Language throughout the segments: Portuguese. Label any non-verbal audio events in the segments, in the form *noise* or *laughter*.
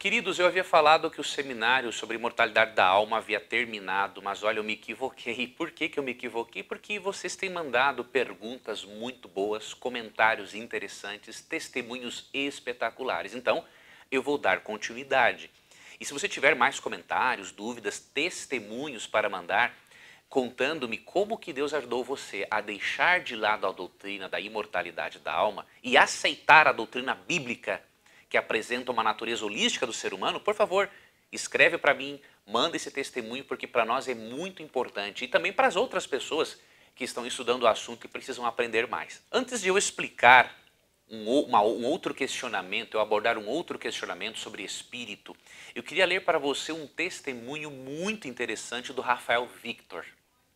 Queridos, eu havia falado que o seminário sobre imortalidade da alma havia terminado, mas olha, eu me equivoquei. *laughs* Por que, que eu me equivoquei? Porque vocês têm mandado perguntas muito boas, comentários interessantes, testemunhos espetaculares. Então, eu vou dar continuidade. E se você tiver mais comentários, dúvidas, testemunhos para mandar, contando-me como que Deus ajudou você a deixar de lado a doutrina da imortalidade da alma e aceitar a doutrina bíblica que apresenta uma natureza holística do ser humano, por favor, escreve para mim, manda esse testemunho, porque para nós é muito importante e também para as outras pessoas que estão estudando o assunto e precisam aprender mais. Antes de eu explicar um, uma, um outro questionamento, eu abordar um outro questionamento sobre espírito, eu queria ler para você um testemunho muito interessante do Rafael Victor.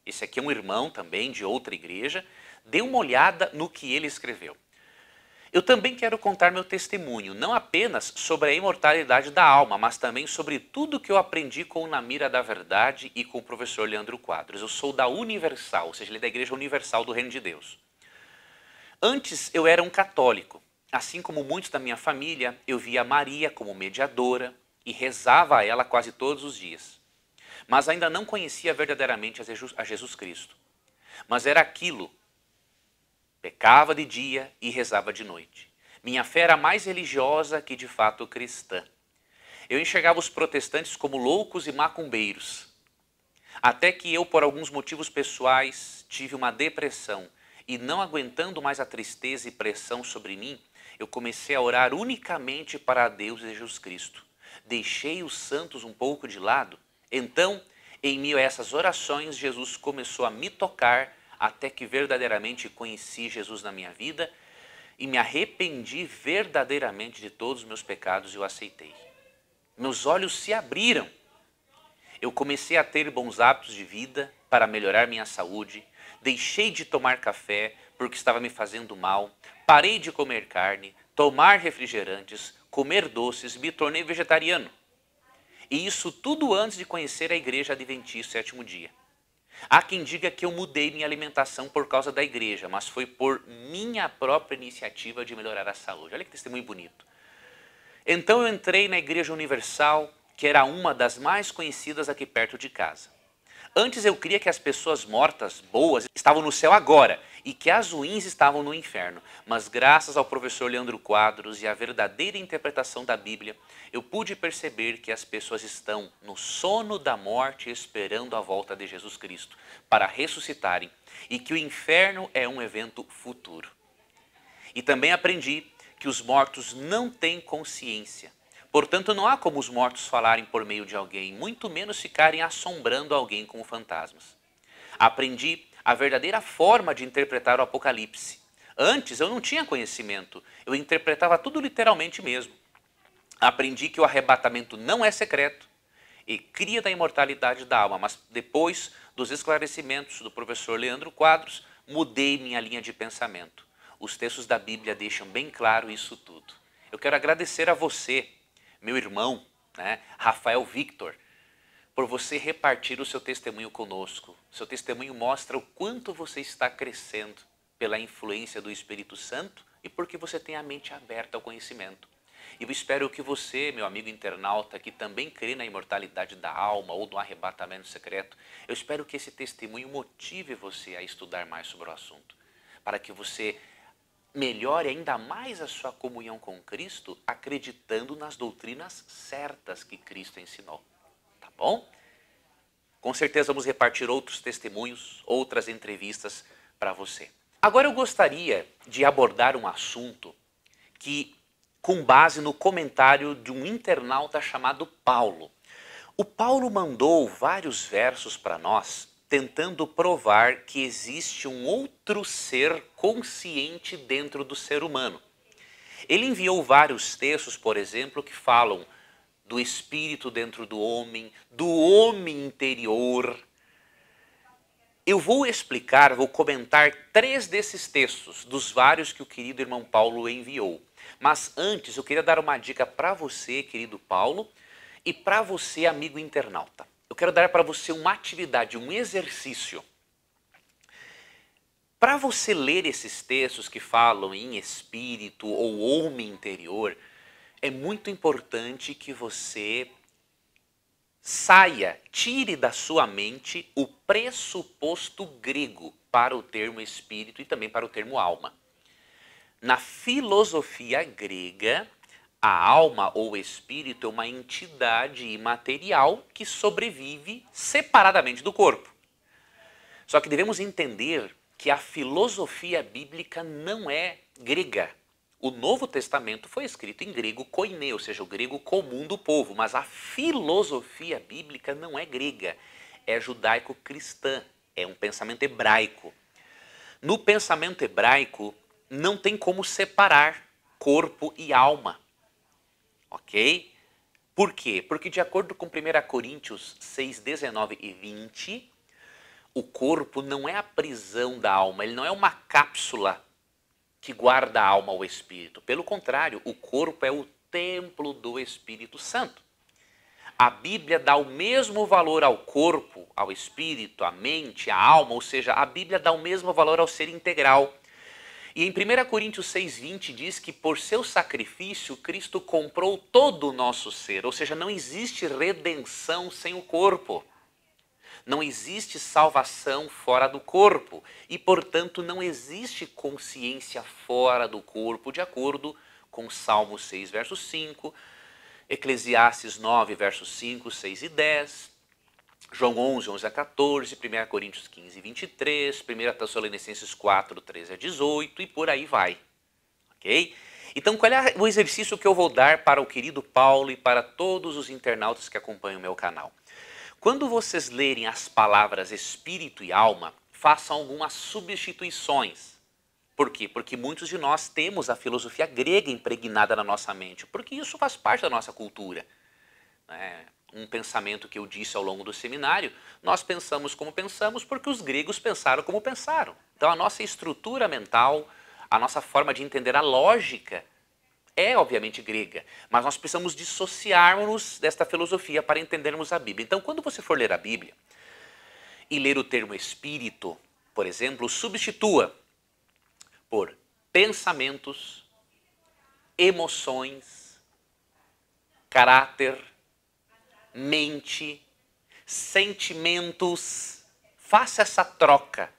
Esse aqui é um irmão também de outra igreja. Dê uma olhada no que ele escreveu. Eu também quero contar meu testemunho, não apenas sobre a imortalidade da alma, mas também sobre tudo que eu aprendi com o Namira da Verdade e com o professor Leandro Quadros. Eu sou da Universal, ou seja, ele é da Igreja Universal do Reino de Deus. Antes eu era um católico. Assim como muitos da minha família, eu via Maria como mediadora e rezava a ela quase todos os dias. Mas ainda não conhecia verdadeiramente a Jesus Cristo. Mas era aquilo Pecava de dia e rezava de noite. Minha fé era mais religiosa que de fato cristã. Eu enxergava os protestantes como loucos e macumbeiros. Até que eu, por alguns motivos pessoais, tive uma depressão e, não aguentando mais a tristeza e pressão sobre mim, eu comecei a orar unicamente para Deus e Jesus Cristo. Deixei os santos um pouco de lado. Então, em meio a essas orações, Jesus começou a me tocar até que verdadeiramente conheci Jesus na minha vida e me arrependi verdadeiramente de todos os meus pecados e o aceitei. Meus olhos se abriram. Eu comecei a ter bons hábitos de vida para melhorar minha saúde, deixei de tomar café porque estava me fazendo mal, parei de comer carne, tomar refrigerantes, comer doces, me tornei vegetariano. E isso tudo antes de conhecer a Igreja Adventista Sétimo Dia. Há quem diga que eu mudei minha alimentação por causa da igreja, mas foi por minha própria iniciativa de melhorar a saúde. Olha que testemunho bonito. Então eu entrei na Igreja Universal, que era uma das mais conhecidas aqui perto de casa. Antes eu cria que as pessoas mortas, boas, estavam no céu agora e que as ruins estavam no inferno. Mas graças ao professor Leandro Quadros e à verdadeira interpretação da Bíblia, eu pude perceber que as pessoas estão no sono da morte esperando a volta de Jesus Cristo para ressuscitarem e que o inferno é um evento futuro. E também aprendi que os mortos não têm consciência Portanto, não há como os mortos falarem por meio de alguém, muito menos ficarem assombrando alguém como fantasmas. Aprendi a verdadeira forma de interpretar o Apocalipse. Antes eu não tinha conhecimento, eu interpretava tudo literalmente mesmo. Aprendi que o arrebatamento não é secreto e cria da imortalidade da alma, mas depois dos esclarecimentos do professor Leandro Quadros, mudei minha linha de pensamento. Os textos da Bíblia deixam bem claro isso tudo. Eu quero agradecer a você meu irmão, né? Rafael Victor, por você repartir o seu testemunho conosco. Seu testemunho mostra o quanto você está crescendo pela influência do Espírito Santo e porque você tem a mente aberta ao conhecimento. E eu espero que você, meu amigo internauta, que também crê na imortalidade da alma ou no arrebatamento secreto, eu espero que esse testemunho motive você a estudar mais sobre o assunto, para que você melhore ainda mais a sua comunhão com Cristo acreditando nas doutrinas certas que Cristo ensinou. Tá bom? Com certeza vamos repartir outros testemunhos, outras entrevistas para você. Agora eu gostaria de abordar um assunto que, com base no comentário de um internauta chamado Paulo, o Paulo mandou vários versos para nós tentando provar que existe um outro ser consciente dentro do ser humano. Ele enviou vários textos, por exemplo, que falam do espírito dentro do homem, do homem interior. Eu vou explicar, vou comentar três desses textos, dos vários que o querido irmão Paulo enviou. Mas antes, eu queria dar uma dica para você, querido Paulo, e para você, amigo internauta eu quero dar para você uma atividade, um exercício. Para você ler esses textos que falam em espírito ou homem interior, é muito importante que você saia, tire da sua mente o pressuposto grego para o termo espírito e também para o termo alma. Na filosofia grega, a alma ou espírito é uma entidade imaterial que sobrevive separadamente do corpo. Só que devemos entender que a filosofia bíblica não é grega. O Novo Testamento foi escrito em grego koine, ou seja, o grego comum do povo, mas a filosofia bíblica não é grega, é judaico-cristã, é um pensamento hebraico. No pensamento hebraico, não tem como separar corpo e alma ok? Por quê? Porque de acordo com 1 Coríntios 6, 19 e 20, o corpo não é a prisão da alma, ele não é uma cápsula que guarda a alma ou o espírito. Pelo contrário, o corpo é o templo do Espírito Santo. A Bíblia dá o mesmo valor ao corpo, ao espírito, à mente, à alma, ou seja, a Bíblia dá o mesmo valor ao ser integral. E em 1 Coríntios 6,20 diz que por seu sacrifício Cristo comprou todo o nosso ser, ou seja, não existe redenção sem o corpo. Não existe salvação fora do corpo e, portanto, não existe consciência fora do corpo, de acordo com Salmo 6, verso 5, Eclesiastes 9, versos 5, 6 e 10, João 11, 11 a 14, 1 Coríntios 15, 23, 1 Tessalonicenses 4, 13 a 18 e por aí vai. Ok? Então, qual é o exercício que eu vou dar para o querido Paulo e para todos os internautas que acompanham o meu canal? Quando vocês lerem as palavras espírito e alma, façam algumas substituições. Por quê? Porque muitos de nós temos a filosofia grega impregnada na nossa mente, porque isso faz parte da nossa cultura. Né? um pensamento que eu disse ao longo do seminário, nós pensamos como pensamos porque os gregos pensaram como pensaram. Então a nossa estrutura mental, a nossa forma de entender a lógica é obviamente grega, mas nós precisamos dissociarmos desta filosofia para entendermos a Bíblia. Então, quando você for ler a Bíblia e ler o termo espírito, por exemplo, substitua por pensamentos, emoções, caráter, mente, sentimentos. Faça essa troca.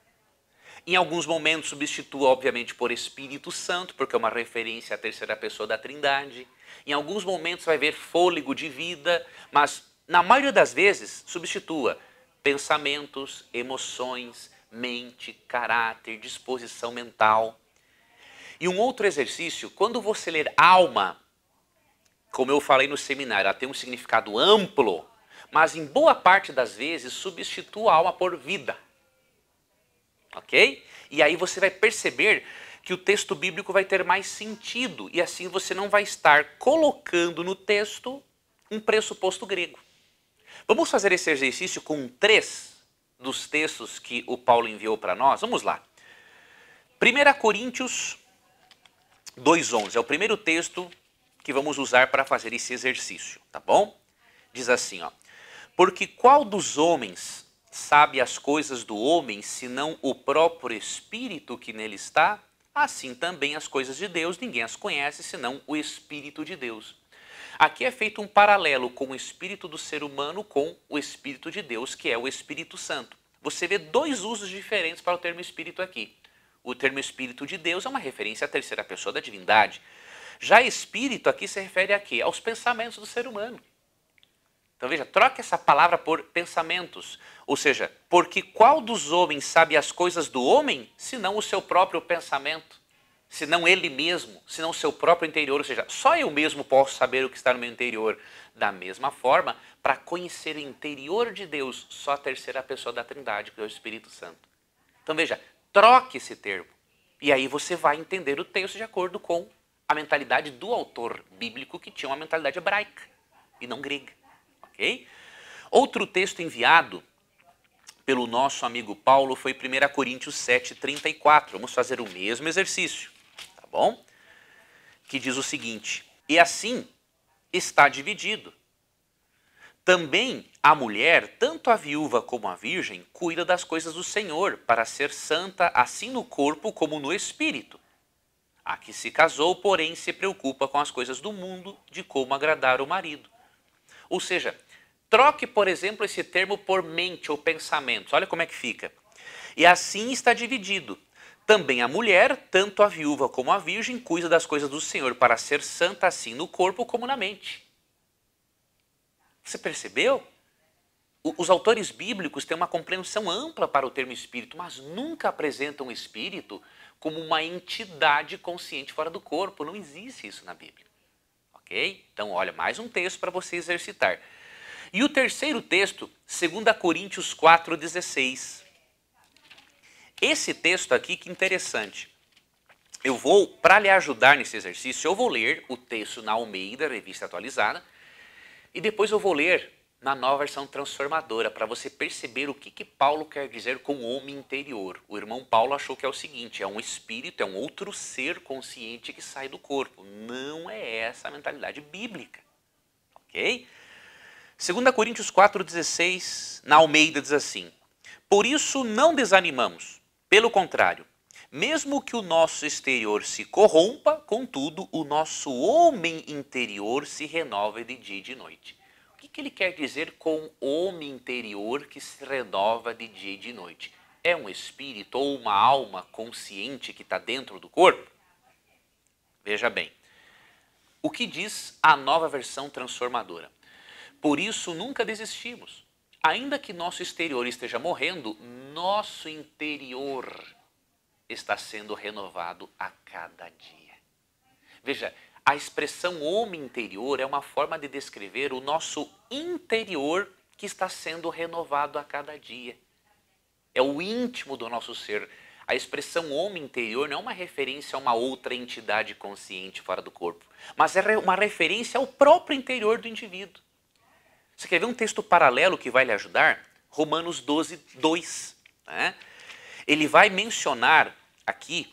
Em alguns momentos, substitua, obviamente, por Espírito Santo, porque é uma referência à terceira pessoa da Trindade. Em alguns momentos, vai ver fôlego de vida, mas na maioria das vezes, substitua pensamentos, emoções, mente, caráter, disposição mental. E um outro exercício, quando você ler alma, como eu falei no seminário, ela tem um significado amplo, mas em boa parte das vezes substitua a alma por vida. Ok? E aí você vai perceber que o texto bíblico vai ter mais sentido, e assim você não vai estar colocando no texto um pressuposto grego. Vamos fazer esse exercício com três dos textos que o Paulo enviou para nós? Vamos lá. 1 Coríntios 2,11 é o primeiro texto que vamos usar para fazer esse exercício, tá bom? Diz assim, ó. Porque qual dos homens sabe as coisas do homem, senão o próprio espírito que nele está? Assim também as coisas de Deus ninguém as conhece, senão o espírito de Deus. Aqui é feito um paralelo com o espírito do ser humano com o espírito de Deus, que é o Espírito Santo. Você vê dois usos diferentes para o termo espírito aqui. O termo espírito de Deus é uma referência à terceira pessoa da divindade. Já espírito aqui se refere a quê? Aos pensamentos do ser humano. Então veja, troque essa palavra por pensamentos. Ou seja, porque qual dos homens sabe as coisas do homem, senão o seu próprio pensamento, senão ele mesmo, senão o seu próprio interior? Ou seja, só eu mesmo posso saber o que está no meu interior. Da mesma forma, para conhecer o interior de Deus, só a terceira pessoa da Trindade, que é o Espírito Santo. Então veja, troque esse termo. E aí você vai entender o texto de acordo com a mentalidade do autor bíblico que tinha uma mentalidade hebraica e não grega, ok? Outro texto enviado pelo nosso amigo Paulo foi 1 Coríntios 7, 34. Vamos fazer o mesmo exercício, tá bom? Que diz o seguinte: E assim está dividido. Também a mulher, tanto a viúva como a virgem, cuida das coisas do Senhor, para ser santa assim no corpo como no espírito. A que se casou, porém, se preocupa com as coisas do mundo, de como agradar o marido. Ou seja, troque, por exemplo, esse termo por mente ou pensamento Olha como é que fica. E assim está dividido. Também a mulher, tanto a viúva como a virgem, cuida das coisas do Senhor para ser santa assim no corpo como na mente. Você percebeu? Os autores bíblicos têm uma compreensão ampla para o termo espírito, mas nunca apresentam o espírito como uma entidade consciente fora do corpo. Não existe isso na Bíblia. Ok? Então, olha, mais um texto para você exercitar. E o terceiro texto, 2 Coríntios 4,16. Esse texto aqui, que interessante. Eu vou, para lhe ajudar nesse exercício, eu vou ler o texto na Almeida, revista atualizada, e depois eu vou ler na nova versão transformadora, para você perceber o que, que Paulo quer dizer com homem interior. O irmão Paulo achou que é o seguinte: é um espírito, é um outro ser consciente que sai do corpo. Não é essa a mentalidade bíblica. Ok? 2 Coríntios 4,16, na Almeida diz assim: Por isso não desanimamos. Pelo contrário, mesmo que o nosso exterior se corrompa, contudo, o nosso homem interior se renova de dia e de noite que ele quer dizer com homem interior que se renova de dia e de noite? É um espírito ou uma alma consciente que está dentro do corpo? Veja bem, o que diz a nova versão transformadora? Por isso nunca desistimos. Ainda que nosso exterior esteja morrendo, nosso interior está sendo renovado a cada dia. Veja, a expressão homem interior é uma forma de descrever o nosso interior que está sendo renovado a cada dia. É o íntimo do nosso ser. A expressão homem interior não é uma referência a uma outra entidade consciente fora do corpo, mas é uma referência ao próprio interior do indivíduo. Você quer ver um texto paralelo que vai lhe ajudar? Romanos 12, 2. Né? Ele vai mencionar aqui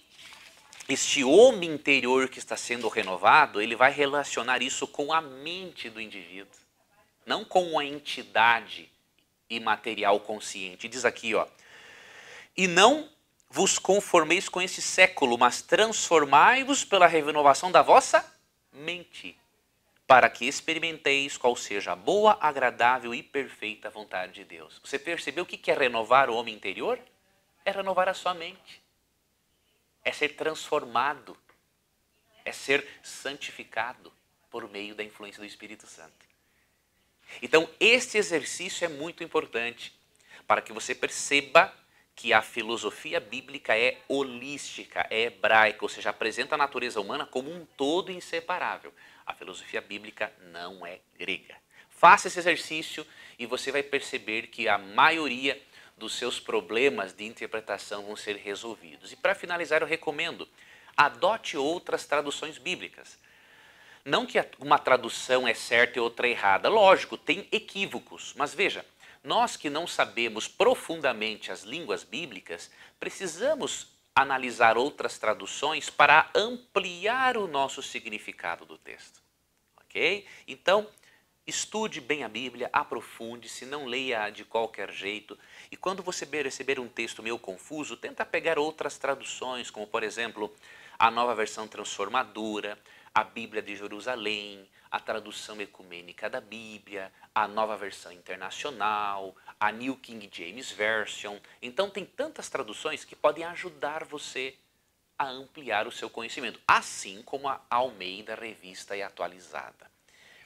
este homem interior que está sendo renovado, ele vai relacionar isso com a mente do indivíduo, não com a entidade imaterial consciente. Diz aqui, ó, e não vos conformeis com esse século, mas transformai-vos pela renovação da vossa mente, para que experimenteis qual seja a boa, agradável e perfeita vontade de Deus. Você percebeu o que é renovar o homem interior? É renovar a sua mente é ser transformado, é ser santificado por meio da influência do Espírito Santo. Então, este exercício é muito importante para que você perceba que a filosofia bíblica é holística, é hebraica, ou seja, apresenta a natureza humana como um todo inseparável. A filosofia bíblica não é grega. Faça esse exercício e você vai perceber que a maioria dos seus problemas de interpretação vão ser resolvidos. E para finalizar, eu recomendo: adote outras traduções bíblicas. Não que uma tradução é certa e outra errada, lógico, tem equívocos, mas veja, nós que não sabemos profundamente as línguas bíblicas, precisamos analisar outras traduções para ampliar o nosso significado do texto. OK? Então, Estude bem a Bíblia, aprofunde-se, não leia de qualquer jeito. E quando você receber um texto meio confuso, tenta pegar outras traduções, como por exemplo, a nova versão transformadora, a Bíblia de Jerusalém, a tradução ecumênica da Bíblia, a nova versão internacional, a New King James Version. Então tem tantas traduções que podem ajudar você a ampliar o seu conhecimento, assim como a Almeida Revista e Atualizada.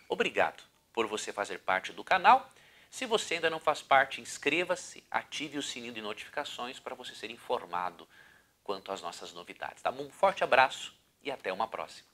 Obrigado por você fazer parte do canal. Se você ainda não faz parte, inscreva-se, ative o sininho de notificações para você ser informado quanto às nossas novidades. Tá? Um forte abraço e até uma próxima.